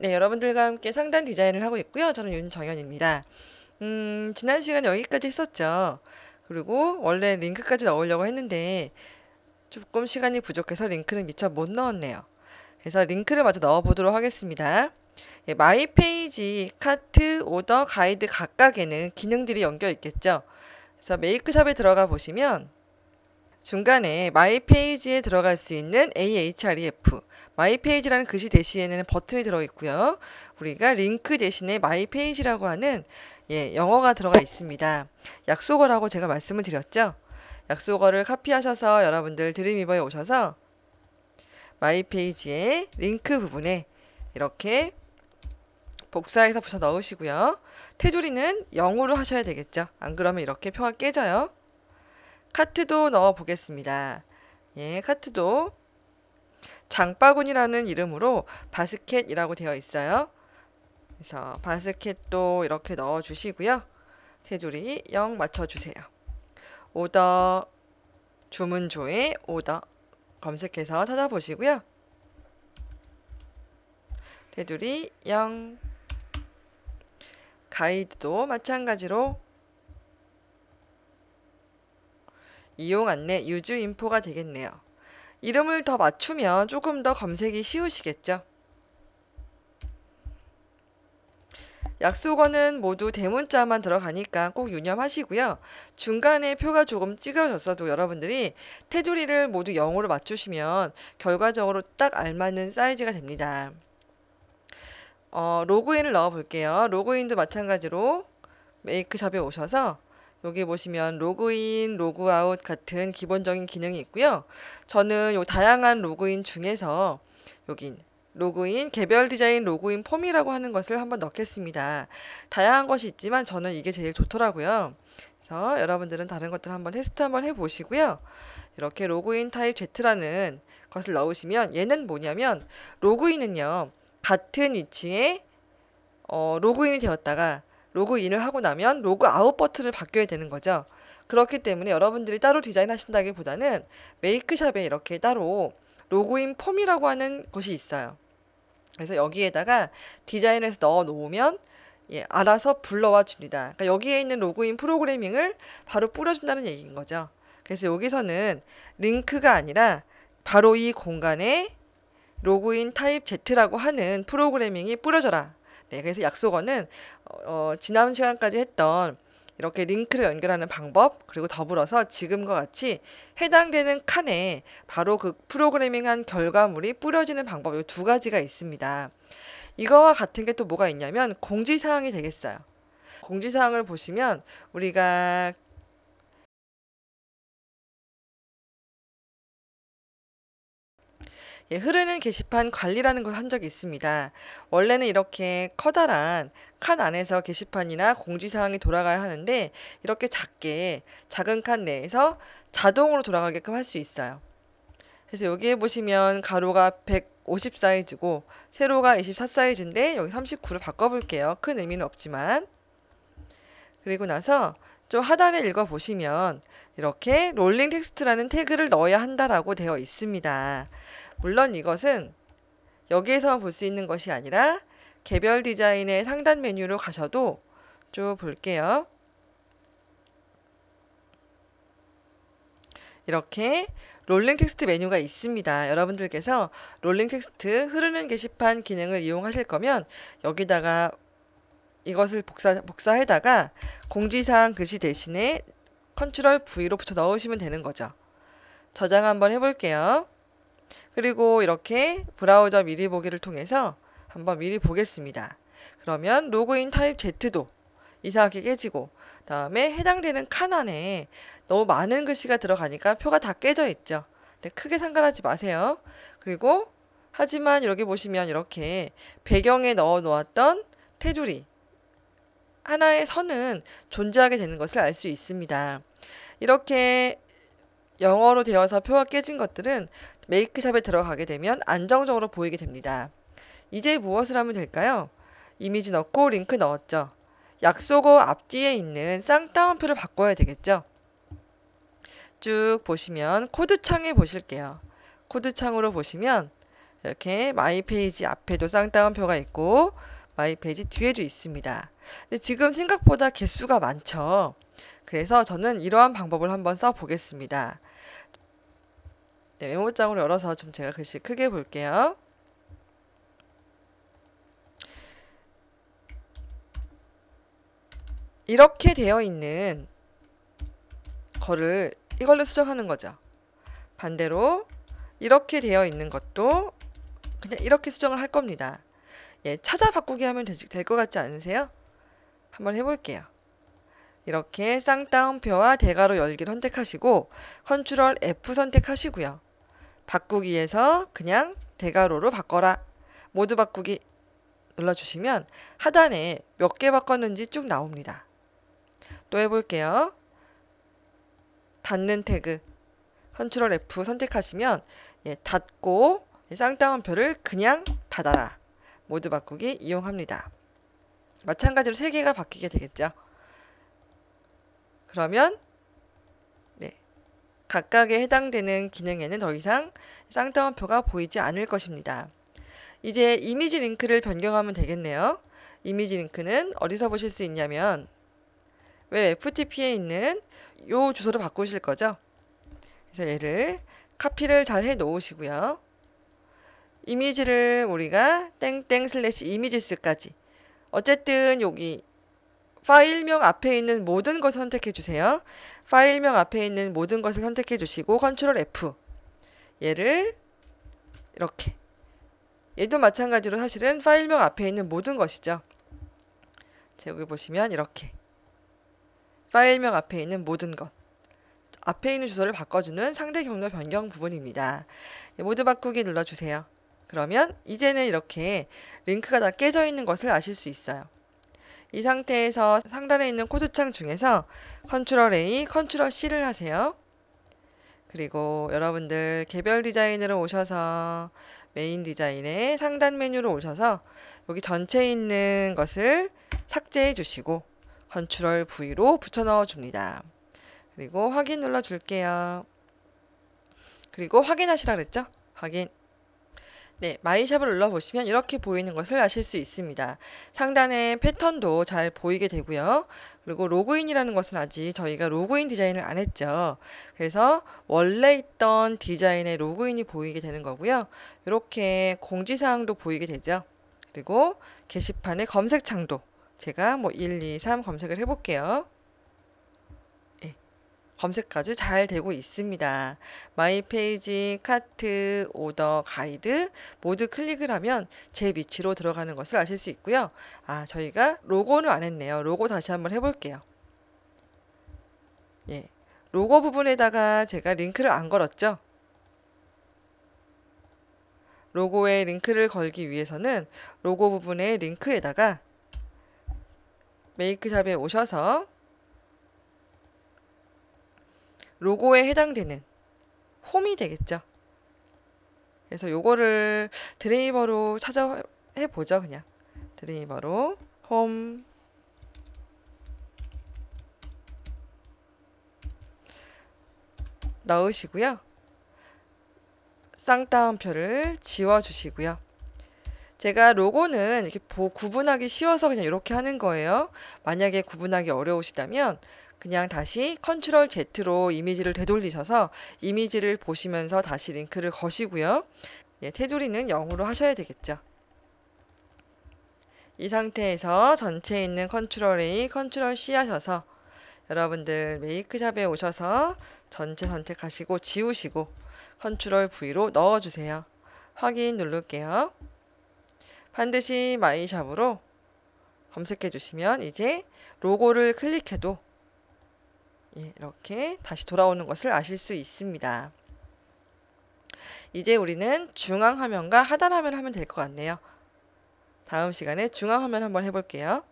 네, 여러분들과 함께 상단 디자인을 하고 있고요. 저는 윤정현입니다. 음, 지난 시간 여기까지 했었죠. 그리고 원래 링크까지 넣으려고 했는데 조금 시간이 부족해서 링크를 미처 못 넣었네요. 그래서 링크를 먼저 넣어보도록 하겠습니다. 예, 마이 페이지, 카트, 오더, 가이드 각각에는 기능들이 연결 있겠죠. 그래서 메이크샵에 들어가 보시면 중간에 마이 페이지에 들어갈 수 있는 ahref 마이 페이지라는 글씨 대신에는 버튼이 들어 있고요. 우리가 링크 대신에 마이 페이지라고 하는 예, 영어가 들어가 있습니다. 약속어라고 제가 말씀을 드렸죠. 약속어를 카피하셔서 여러분들 드림이버에 오셔서 마이 페이지의 링크 부분에 이렇게 복사해서 붙여 넣으시고요. 테두리는 0으로 하셔야 되겠죠. 안 그러면 이렇게 표가 깨져요. 카트도 넣어 보겠습니다. 예, 카트도 장바구니라는 이름으로 바스켓이라고 되어 있어요. 그래서 바스켓도 이렇게 넣어 주시고요. 테두리 0 맞춰 주세요. 오더 주문조에 오더 검색해서 찾아보시고요. 테두리 0 가이드도 마찬가지로 이용 안내 유주 인포가 되겠네요. 이름을 더 맞추면 조금 더 검색이 쉬우시겠죠? 약속어는 모두 대문자만 들어가니까 꼭 유념하시고요. 중간에 표가 조금 찌그러졌어도 여러분들이 테두리를 모두 0으로 맞추시면 결과적으로 딱 알맞는 사이즈가 됩니다. 어, 로그인을 넣어 볼게요. 로그인도 마찬가지로 메이크샵에 오셔서 여기 보시면 로그인, 로그아웃 같은 기본적인 기능이 있고요. 저는 요 다양한 로그인 중에서 여기 로그인 개별 디자인 로그인 폼이라고 하는 것을 한번 넣겠습니다. 다양한 것이 있지만 저는 이게 제일 좋더라고요. 그래서 여러분들은 다른 것들 한번 테스트 한번 해보시고요. 이렇게 로그인 타입 Z라는 것을 넣으시면 얘는 뭐냐면 로그인은요. 같은 위치에 어, 로그인이 되었다가 로그인을 하고 나면 로그아웃 버튼을 바뀌어야 되는 거죠. 그렇기 때문에 여러분들이 따로 디자인하신다기보다는 메이크샵에 이렇게 따로 로그인 폼이라고 하는 것이 있어요. 그래서 여기에다가 디자인해서 넣어 놓으면 예, 알아서 불러와 줍니다. 그러니까 여기에 있는 로그인 프로그래밍을 바로 뿌려준다는 얘기인 거죠. 그래서 여기서는 링크가 아니라 바로 이 공간에 로그인 타입 Z라고 하는 프로그래밍이 뿌려져라 네, 그래서 약속어는 어, 어, 지난 시간까지 했던 이렇게 링크를 연결하는 방법 그리고 더불어서 지금과 같이 해당되는 칸에 바로 그 프로그래밍한 결과물이 뿌려지는 방법 이 두 가지가 있습니다. 이거와 같은 게 또 뭐가 있냐면 공지사항이 되겠어요. 공지사항을 보시면 우리가 예, 흐르는 게시판 관리라는 걸 한 적이 있습니다. 원래는 이렇게 커다란 칸 안에서 게시판이나 공지사항이 돌아가야 하는데 이렇게 작게 작은 칸 내에서 자동으로 돌아가게끔 할 수 있어요. 그래서 여기에 보시면 가로가 150 사이즈고 세로가 24 사이즈인데 여기 39로 바꿔볼게요. 큰 의미는 없지만 그리고 나서 좀 하단에 읽어보시면 이렇게 롤링 텍스트라는 태그를 넣어야 한다라고 되어 있습니다. 물론 이것은 여기에서만 볼수 있는 것이 아니라 개별 디자인의 상단 메뉴로 가셔도 쭉 볼게요. 이렇게 롤링 텍스트 메뉴가 있습니다. 여러분들께서 롤링 텍스트 흐르는 게시판 기능을 이용하실 거면 여기다가 이것을 복사, 복사해다가 공지사항 글씨 대신에 컨트롤 V로 붙여 넣으시면 되는 거죠. 저장 한번 해볼게요. 그리고 이렇게 브라우저 미리 보기를 통해서 한번 미리 보겠습니다. 그러면 로그인 타입 Z도 이상하게 깨지고 다음에 해당되는 칸안에 너무 많은 글씨가 들어가니까 표가 다 깨져 있죠. 근데 크게 상관하지 마세요. 그리고 하지만 여기 보시면 이렇게 배경에 넣어 놓았던 테두리 하나의 선은 존재하게 되는 것을 알 수 있습니다. 이렇게 영어로 되어서 표가 깨진 것들은 메이크샵에 들어가게 되면 안정적으로 보이게 됩니다. 이제 무엇을 하면 될까요? 이미지 넣고 링크 넣었죠. 약속어 앞뒤에 있는 쌍따옴표를 바꿔야 되겠죠. 쭉 보시면 코드창에 보실게요. 코드창으로 보시면 이렇게 마이 페이지 앞에도 쌍따옴표가 있고 마이 페이지 뒤에도 있습니다. 근데 지금 생각보다 개수가 많죠. 그래서 저는 이러한 방법을 한번 써 보겠습니다. 네, 메모장으로 열어서 좀 제가 글씨 크게 볼게요. 이렇게 되어 있는 거를 이걸로 수정하는 거죠. 반대로 이렇게 되어 있는 것도 그냥 이렇게 수정을 할 겁니다. 예, 찾아 바꾸기 하면 될 것 같지 않으세요? 한번 해볼게요. 이렇게 쌍따옴표와 대괄호 열기를 선택하시고 컨트롤 F 선택하시고요. 바꾸기에서 그냥 대괄호로 바꿔라. 모두 바꾸기 눌러주시면 하단에 몇 개 바꿨는지 쭉 나옵니다. 또 해볼게요. 닫는 태그 컨트롤 F 선택하시면 예, 닫고 쌍따옴표를 그냥 닫아라. 모두 바꾸기 이용합니다. 마찬가지로 3개가 바뀌게 되겠죠. 그러면 각각에 해당되는 기능에는 더 이상 쌍따옴표가 보이지 않을 것입니다. 이제 이미지 링크를 변경하면 되겠네요. 이미지 링크는 어디서 보실 수 있냐면 웹 FTP에 있는 요 주소로 바꾸실 거죠. 그래서 얘를 카피를 잘 해 놓으시고요. 이미지를 우리가 땡땡 슬래시 이미지스까지 어쨌든 여기 파일명 앞에 있는 모든 것을 선택해 주세요. 파일명 앞에 있는 모든 것을 선택해 주시고 컨트롤 F 얘를 이렇게 얘도 마찬가지로 사실은 파일명 앞에 있는 모든 것이죠. 자, 여기 보시면 이렇게 파일명 앞에 있는 모든 것 앞에 있는 주소를 바꿔주는 상대 경로 변경 부분입니다. 모두 바꾸기 눌러주세요. 그러면 이제는 이렇게 링크가 다 깨져 있는 것을 아실 수 있어요. 이 상태에서 상단에 있는 코드창 중에서 컨트롤 A, 컨트롤 C를 하세요. 그리고 여러분들 개별 디자인으로 오셔서 메인 디자인의 상단 메뉴로 오셔서 여기 전체에 있는 것을 삭제해 주시고 컨트롤 V로 붙여 넣어 줍니다. 그리고 확인 눌러 줄게요. 그리고 확인하시라 그랬죠? 확인. 네, 마이샵을 눌러보시면 이렇게 보이는 것을 아실 수 있습니다. 상단의 패턴도 잘 보이게 되고요. 그리고 로그인이라는 것은 아직 저희가 로그인 디자인을 안 했죠. 그래서 원래 있던 디자인의 로그인이 보이게 되는 거고요. 이렇게 공지사항도 보이게 되죠. 그리고 게시판의 검색창도 제가 뭐 1, 2, 3 검색을 해볼게요. 검색까지 잘 되고 있습니다. 마이 페이지, 카트, 오더, 가이드 모두 클릭을 하면 제 위치로 들어가는 것을 아실 수 있고요. 아, 저희가 로고는 안 했네요. 로고 다시 한번 해볼게요. 예. 로고 부분에다가 제가 링크를 안 걸었죠. 로고에 링크를 걸기 위해서는 로고 부분의 링크에다가 메이크샵에 오셔서 로고에 해당되는 홈이 되겠죠. 그래서 요거를 드레이버로 찾아 해보죠. 그냥 드레이버로 홈 넣으시고요. 쌍따옴표를 지워주시고요. 제가 로고는 이렇게 구분하기 쉬워서 그냥 이렇게 하는 거예요. 만약에 구분하기 어려우시다면 그냥 다시 컨트롤 Z로 이미지를 되돌리셔서 이미지를 보시면서 다시 링크를 거시고요. 예, 테두리는 0으로 하셔야 되겠죠. 이 상태에서 전체에 있는 컨트롤 A, 컨트롤 C 하셔서 여러분들 메이크샵에 오셔서 전체 선택하시고 지우시고 컨트롤 V로 넣어주세요. 확인 누를게요. 반드시 마이샵으로 검색해 주시면 이제 로고를 클릭해도 예, 이렇게 다시 돌아오는 것을 아실 수 있습니다. 이제 우리는 중앙 화면과 하단 화면을 하면 될 것 같네요. 다음 시간에 중앙 화면 한번 해볼게요.